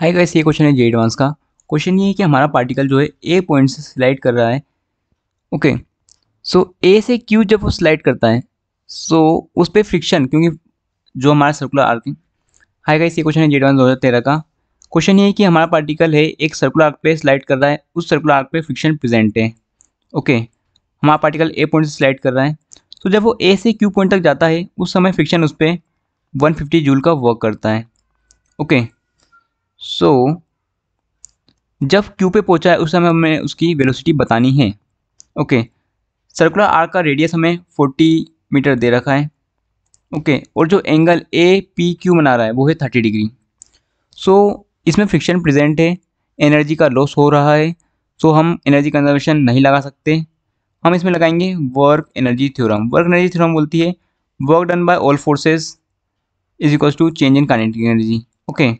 High guys ये question है JEE advance का क्वेश्चन ये है कि हमारा पार्टिकल जो है ए पॉइंट से स्लाइड कर रहा है ओके सो ए से क्यू जब वो स्लाइड करता है सो so, उस पर फ्रिक्शन क्योंकि जो हमारा सर्कुलर आर्क हाई गाइस ये क्वेश्चन है जे एडवांस दो हज़ार तेरह का क्वेश्चन ये है कि हमारा पार्टिकल है एक सर्कुलर आर्क पे स्लाइड कर रहा है उस सर्कुलर आर्क पे फ्रिक्शन प्रेजेंट है ओके हमारा पार्टिकल ए पॉइंट से स्लाइड कर रहा है तो जब वो ए से क्यू पॉइंट तक जाता है उस समय फ्रिक्शन उस पर वन फिफ्टी जूल का वर्क करता है ओके okay. सो so, जब क्यू पे पहुंचा है उस समय हमें उसकी वेलोसिटी बतानी है ओके सर्कुलर आर्क का रेडियस हमें 40 मीटर दे रखा है ओके और जो एंगल ए पी क्यू बना रहा है वो है 30 डिग्री सो so, इसमें फ्रिक्शन प्रेजेंट है एनर्जी का लॉस हो रहा है सो so, हम एनर्जी कंजर्वेशन नहीं लगा सकते हम इसमें लगाएंगे work energy theorem work energy theorem बोलती है work done by all forces is equals to change in kinetic energy okay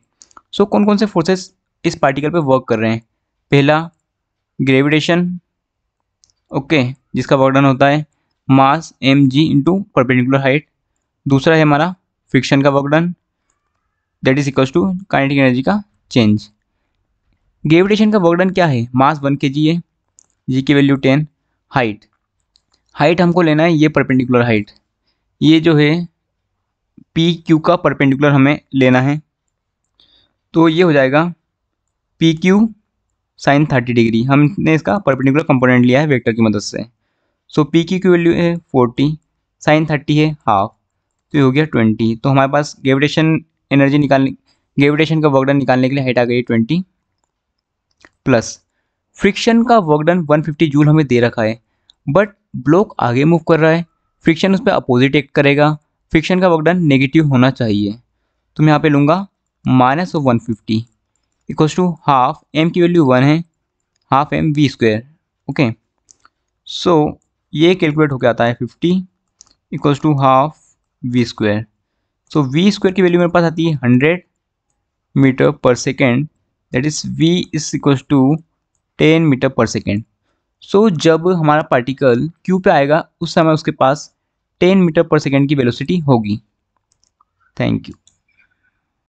so so, कौन कौन से फोर्सेस इस पार्टिकल पे वर्क कर रहे हैं पहला ग्रेविटेशन ओके okay, जिसका वर्क डन होता है mass M G into perpendicular height दूसरा है हमारा फ्रिक्शन का work done that is equals to kinetic energy का चेंज ग्रेविटेशन का वर्क डन क्या है मास वन के जी है जी की वैल्यू टेन हाइट हाइट हमको लेना है ये परपेंडिकुलर हाइट ये जो है पी क्यू का परपेंडिकुलर हमें लेना है तो ये हो जाएगा P Q sine thirty degree हमने इसका परपेंडिकुलर कंपोनेंट लिया है वेक्टर की मदद से सो पी क्यू की वैल्यू है फोर्टी साइन थर्टी है हाफ तो ये हो गया ट्वेंटी तो हमारे पास ग्रेविटेशन एनर्जी निकालने ग्रेविटेशन का वर्कडन निकालने के लिए हाइट आ गई ट्वेंटी प्लस फ्रिक्शन का वर्कडन वन फिफ्टी जूल हमें दे रखा है बट ब्लॉक आगे मूव कर रहा है फ्रिक्शन उस पर अपोजिट एक्ट करेगा फ्रिक्शन का वर्कडन नेगेटिव होना चाहिए तो मैं यहाँ पे लूँगा minus of one fifty equal to half M की वैल्यू वन है half M V square okay so ये कैलकुलेट होकर आता है fifty equal to half V square so V square की वैल्यू मेरे पास आती है hundred metre per second that is V is equal to ten metre per second so जब हमारा पार्टिकल क्यू पे आएगा उस समय उसके पास टेन मीटर पर सेकेंड की वेलोसिटी होगी थैंक यू